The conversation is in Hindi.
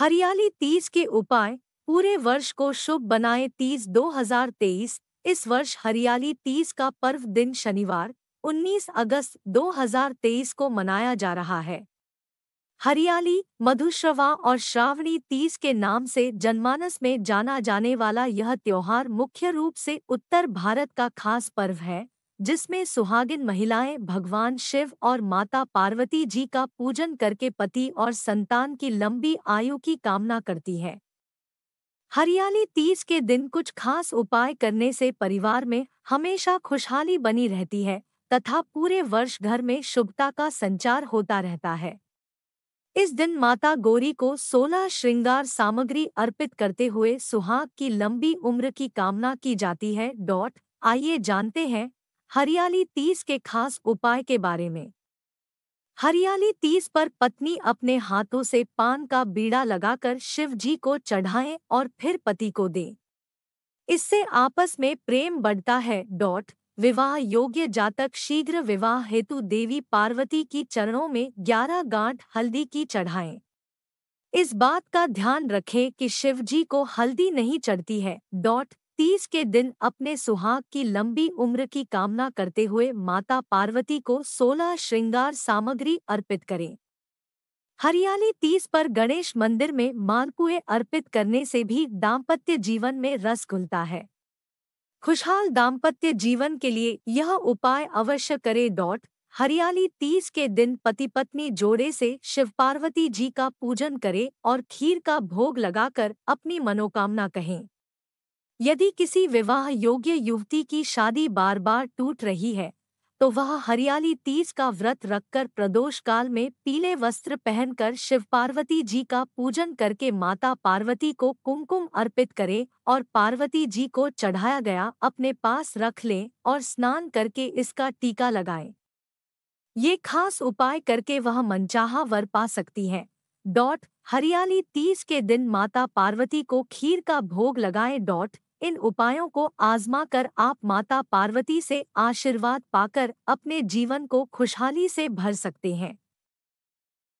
हरियाली तीज के उपाय पूरे वर्ष को शुभ बनाए तीज 2023 इस वर्ष हरियाली तीज का पर्व दिन शनिवार 19 अगस्त 2023 को मनाया जा रहा है हरियाली मधुश्रवा और श्रावणी तीज के नाम से जनमानस में जाना जाने वाला यह त्योहार मुख्य रूप से उत्तर भारत का खास पर्व है जिसमें सुहागिन महिलाएं भगवान शिव और माता पार्वती जी का पूजन करके पति और संतान की लंबी आयु की कामना करती हैं हरियाली तीज के दिन कुछ खास उपाय करने से परिवार में हमेशा खुशहाली बनी रहती है तथा पूरे वर्ष घर में शुभता का संचार होता रहता है इस दिन माता गौरी को सोलह श्रृंगार सामग्री अर्पित करते हुए सुहाग की लंबी उम्र की कामना की जाती है डॉट आइए जानते हैं हरियाली तीस के खास उपाय के बारे में हरियाली तीस पर पत्नी अपने हाथों से पान का बीड़ा लगाकर शिव जी को चढ़ाएं और फिर पति को दें इससे आपस में प्रेम बढ़ता है डॉट विवाह योग्य जातक शीघ्र विवाह हेतु देवी पार्वती की चरणों में ग्यारह गांठ हल्दी की चढ़ाएं इस बात का ध्यान रखें कि शिवजी को हल्दी नहीं चढ़ती है डॉट तीज के दिन अपने सुहाग की लंबी उम्र की कामना करते हुए माता पार्वती को सोलह श्रृंगार सामग्री अर्पित करें हरियाली तीज पर गणेश मंदिर में मालपुए अर्पित करने से भी दाम्पत्य जीवन में रस घुलता है खुशहाल दाम्पत्य जीवन के लिए यह उपाय अवश्य करें डॉट हरियाली तीज के दिन पति पत्नी जोड़े से शिव पार्वती जी का पूजन करें और खीर का भोग लगाकर अपनी मनोकामना कहें यदि किसी विवाह योग्य युवती की शादी बार बार टूट रही है तो वह हरियाली तीज का व्रत रखकर प्रदोष काल में पीले वस्त्र पहनकर शिव पार्वती जी का पूजन करके माता पार्वती को कुमकुम अर्पित करे और पार्वती जी को चढ़ाया गया अपने पास रख लें और स्नान करके इसका टीका लगाए ये खास उपाय करके वह मनचाहा वर पा सकती है डॉट हरियाली तीज के दिन माता पार्वती को खीर का भोग लगाए डॉट इन उपायों को आजमा कर आप माता पार्वती से आशीर्वाद पाकर अपने जीवन को खुशहाली से भर सकते हैं